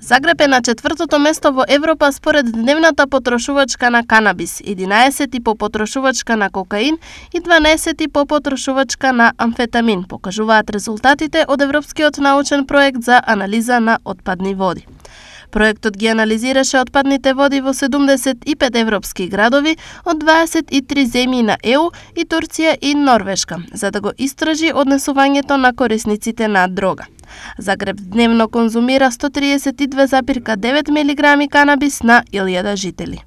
Загреб е на четвртото место во Европа според дневната потрошувачка на канабис, 11 по потрошувачка на кокаин и 12 по потрошувачка на амфетамин, покажуваат резултатите од Европскиот научен проект за анализа на отпадни води. Проектот ги анализираше отпадните води во 75 европски градови од 23 земји на ЕУ и Турција и Норвешка, за да го истражи однесувањето на корисниците на дрога. Загреб дневно конзумира 132,9 милиграми канабис на илјада жители.